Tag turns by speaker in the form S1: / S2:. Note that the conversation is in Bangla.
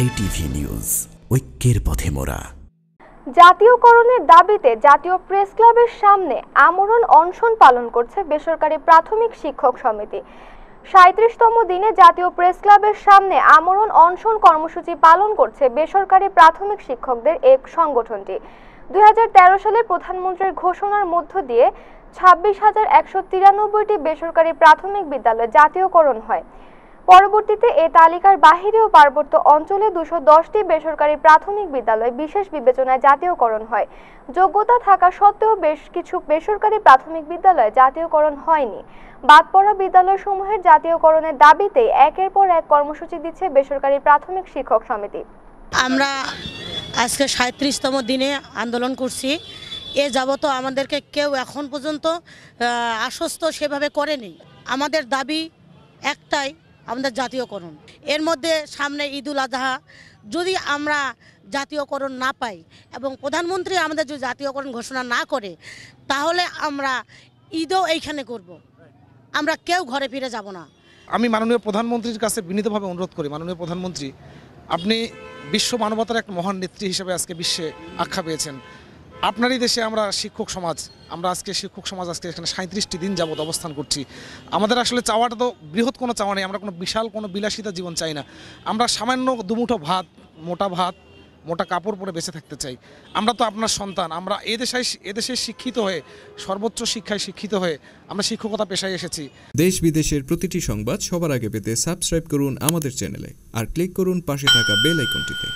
S1: জেটিভি নিউজ ঐক্যের পথে মোরা
S2: জাতীয়করণের দাবিতে জাতীয় প্রেস ক্লাবের সামনে আমরণ অনশন পালন করছে বেসরকারি প্রাথমিক শিক্ষক সমিতি সাঁত্রিশতম দিনে জাতীয় প্রেস ক্লাবের সামনে আমরণ অনশন কর্মসূচি পালন করছে বেসরকারি প্রাথমিক শিক্ষকদের এক সংগঠনটি দুই সালে প্রধানমন্ত্রীর ঘোষণার মধ্য দিয়ে ছাব্বিশ হাজার একশো তিরানব্বইটি বেসরকারি প্রাথমিক বিদ্যালয় জাতীয়করণ হয় পরবর্তীতে এ তালিকার বাহিরেও পার্বত্য অঞ্চলে দুশো দশটি বেসরকারি প্রাথমিক বিদ্যালয় বিশেষ বিবেচনায় জাতীয়করণ হয় যোগ্যতা থাকা সত্ত্বেও বেশ কিছু বেসরকারি প্রাথমিক বিদ্যালয় জাতীয়করণ হয়নি বাদ পড়া বিদ্যালয়সমূহের জাতীয়করণের দাবিতে একের পর এক কর্মসূচি দিচ্ছে বেসরকারি প্রাথমিক
S3: শিক্ষক সমিতি আমরা আজকে সাঁত্রিশতম দিনে আন্দোলন করছি এ যাবত আমাদেরকে কেউ এখন পর্যন্ত আশ্বস্ত সেভাবে করেনি আমাদের দাবি একটাই আমাদের জাতীয়করণ এর মধ্যে সামনে ঈদুল আজহা যদি আমরা জাতীয়করণ না পাই এবং প্রধানমন্ত্রী আমাদের যদি জাতীয়করণ ঘোষণা না করে তাহলে আমরা ঈদও এইখানে করব। আমরা কেউ ঘরে ফিরে যাব না
S1: আমি মাননীয় প্রধানমন্ত্রীর কাছে বিনীতভাবে অনুরোধ করি মাননীয় প্রধানমন্ত্রী আপনি বিশ্ব মানবতার এক মহান নেত্রী হিসেবে আজকে বিশ্বে আখ্যা পেয়েছেন আপনারই দেশে আমরা শিক্ষক সমাজ আমরা আজকে শিক্ষক সমাজ আজকে এখানে সাঁত্রিশটি দিন যাবত অবস্থান করছি আমাদের আসলে চাওয়াটা তো বৃহৎ কোনো চাওয়া নেই আমরা কোনো বিশাল কোনো বিলাসিতা জীবন চাই না আমরা সামান্য দুমুঠো ভাত মোটা ভাত মোটা কাপড় পরে বেঁচে থাকতে চাই আমরা তো আপনার সন্তান আমরা এদেশে এদেশে শিক্ষিত হয়ে সর্বোচ্চ শিক্ষায় শিক্ষিত হয়ে আমরা শিক্ষকতা পেশায় এসেছি দেশ বিদেশের প্রতিটি সংবাদ সবার আগে পেতে সাবস্ক্রাইব করুন আমাদের চ্যানেলে আর ক্লিক করুন পাশে থাকা বেল আইকনটিতে